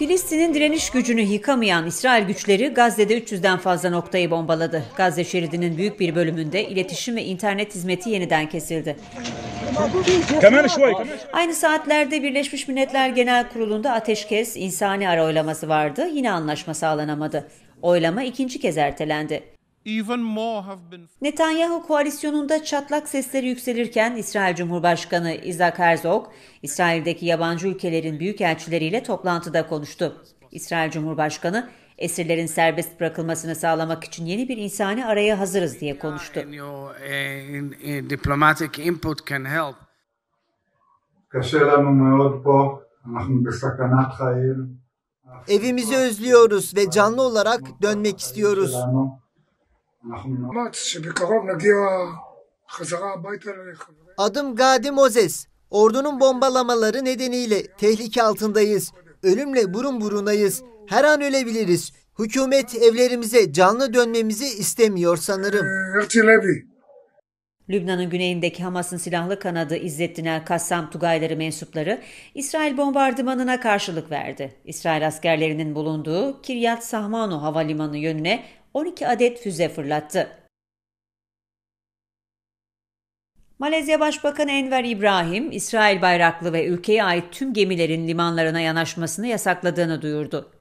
Filistin'in direniş gücünü yıkamayan İsrail güçleri Gazze'de 300'den fazla noktayı bombaladı. Gazze şeridinin büyük bir bölümünde iletişim ve internet hizmeti yeniden kesildi. Aynı saatlerde Birleşmiş Milletler Genel Kurulu'nda ateşkes, insani ara oylaması vardı. Yine anlaşma sağlanamadı. Oylama ikinci kez ertelendi. Netanyahu koalisyonunda çatlak sesleri yükselirken İsrail Cumhurbaşkanı İzak Herzog, İsrail'deki yabancı ülkelerin büyükelçileriyle toplantıda konuştu. İsrail Cumhurbaşkanı, esirlerin serbest bırakılmasını sağlamak için yeni bir insani araya hazırız diye konuştu. Eh, Evimizi özlüyoruz ve canlı olarak dönmek istiyoruz. אנחנו נאמץ שבקרוב נגיע חזרה הביתה לחברים. Adım Gadi Mozes. Ordunun bombalamaları nedeniyle tehlike altındayız. Ölümle burun burunayız. Her an ölebiliriz. Hükümet evlerimize canlı dönmemizi istemiyor sanırım. Ee, Lübnan'ın güneyindeki Hamas'ın silahlı kanadı İzzettin El-Kassam Tugayları mensupları İsrail bombardımanına karşılık verdi. İsrail askerlerinin bulunduğu Kiryat Sahmano havalimanı yönüne 12 adet füze fırlattı. Malezya Başbakanı Enver İbrahim, İsrail bayraklı ve ülkeye ait tüm gemilerin limanlarına yanaşmasını yasakladığını duyurdu.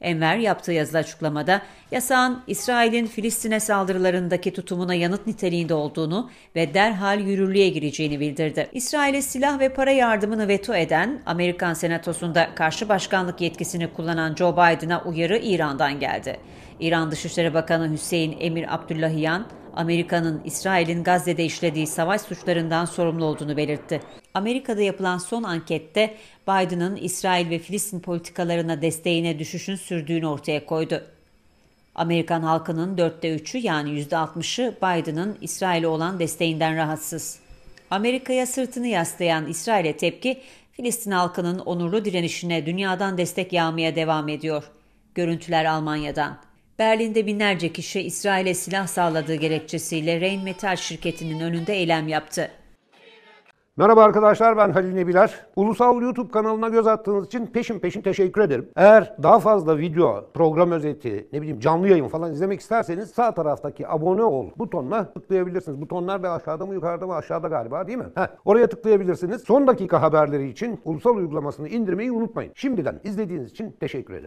Enver yaptığı yazılı açıklamada yasağın İsrail'in Filistin'e saldırılarındaki tutumuna yanıt niteliğinde olduğunu ve derhal yürürlüğe gireceğini bildirdi. İsrail'e silah ve para yardımını veto eden, Amerikan Senatosu'nda karşı başkanlık yetkisini kullanan Joe Biden'a uyarı İran'dan geldi. İran Dışişleri Bakanı Hüseyin Emir Abdullahiyan, Amerika'nın İsrail'in Gazze'de işlediği savaş suçlarından sorumlu olduğunu belirtti. Amerika'da yapılan son ankette Biden'ın İsrail ve Filistin politikalarına desteğine düşüşün sürdüğünü ortaya koydu. Amerikan halkının dörtte üçü yani yüzde altmışı Biden'ın İsrail'e olan desteğinden rahatsız. Amerika'ya sırtını yaslayan İsrail'e tepki Filistin halkının onurlu direnişine dünyadan destek yağmaya devam ediyor. Görüntüler Almanya'dan. Berlin'de binlerce kişi İsrail'e silah sağladığı gerekçesiyle Rain Metal şirketinin önünde eylem yaptı. Merhaba arkadaşlar ben Halil Nebiler. Ulusal YouTube kanalına göz attığınız için peşin peşin teşekkür ederim. Eğer daha fazla video, program özeti, ne bileyim canlı yayın falan izlemek isterseniz sağ taraftaki abone ol butonuna tıklayabilirsiniz. Butonlar da aşağıda mı yukarıda mı aşağıda galiba değil mi? Heh, oraya tıklayabilirsiniz. Son dakika haberleri için ulusal uygulamasını indirmeyi unutmayın. Şimdiden izlediğiniz için teşekkür ederim.